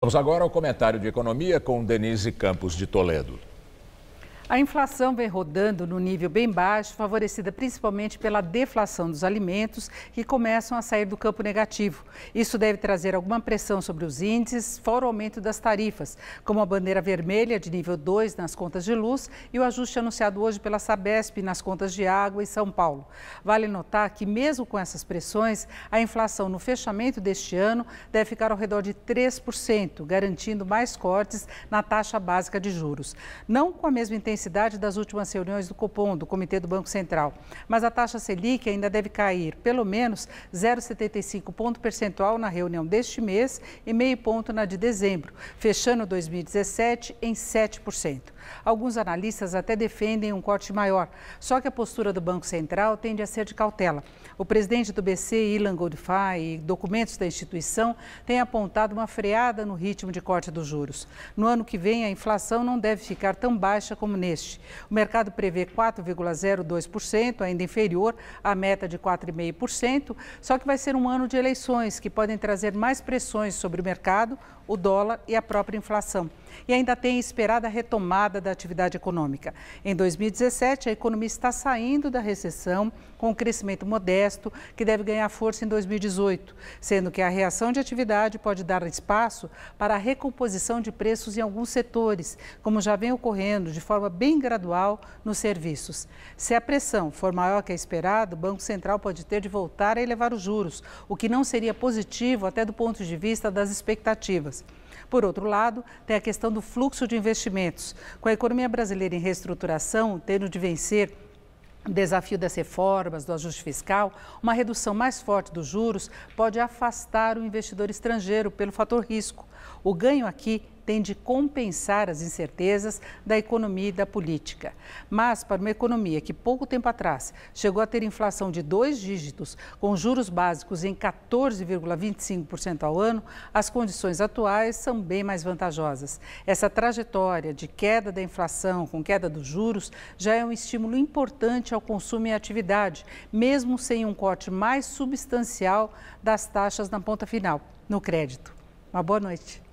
Vamos agora ao comentário de economia com Denise Campos de Toledo. A inflação vem rodando no nível bem baixo, favorecida principalmente pela deflação dos alimentos, que começam a sair do campo negativo. Isso deve trazer alguma pressão sobre os índices, fora o aumento das tarifas, como a bandeira vermelha de nível 2 nas contas de luz e o ajuste anunciado hoje pela Sabesp nas contas de água em São Paulo. Vale notar que, mesmo com essas pressões, a inflação no fechamento deste ano deve ficar ao redor de 3%, garantindo mais cortes na taxa básica de juros. Não com a mesma intensidade intensidade das últimas reuniões do Copom, do Comitê do Banco Central. Mas a taxa Selic ainda deve cair pelo menos 0,75 ponto percentual na reunião deste mês e meio ponto na de dezembro, fechando 2017 em 7%. Alguns analistas até defendem um corte maior, só que a postura do Banco Central tende a ser de cautela. O presidente do BC, Ilan Goldfy, e documentos da instituição têm apontado uma freada no ritmo de corte dos juros. No ano que vem, a inflação não deve ficar tão baixa como neste. O mercado prevê 4,02%, ainda inferior à meta de 4,5%, só que vai ser um ano de eleições que podem trazer mais pressões sobre o mercado, o dólar e a própria inflação. E ainda tem esperada retomada retomada da atividade econômica. Em 2017, a economia está saindo da recessão com um crescimento modesto que deve ganhar força em 2018, sendo que a reação de atividade pode dar espaço para a recomposição de preços em alguns setores, como já vem ocorrendo de forma bem gradual nos serviços. Se a pressão for maior que a esperada, o Banco Central pode ter de voltar a elevar os juros, o que não seria positivo até do ponto de vista das expectativas. Por outro lado, tem a questão do fluxo de investimentos. Com a economia brasileira em reestruturação, tendo de vencer o desafio das reformas, do ajuste fiscal, uma redução mais forte dos juros pode afastar o investidor estrangeiro pelo fator risco. O ganho aqui tende a compensar as incertezas da economia e da política. Mas, para uma economia que pouco tempo atrás chegou a ter inflação de dois dígitos, com juros básicos em 14,25% ao ano, as condições atuais são bem mais vantajosas. Essa trajetória de queda da inflação com queda dos juros já é um estímulo importante ao consumo e à atividade, mesmo sem um corte mais substancial das taxas na ponta final, no crédito. Uma boa noite.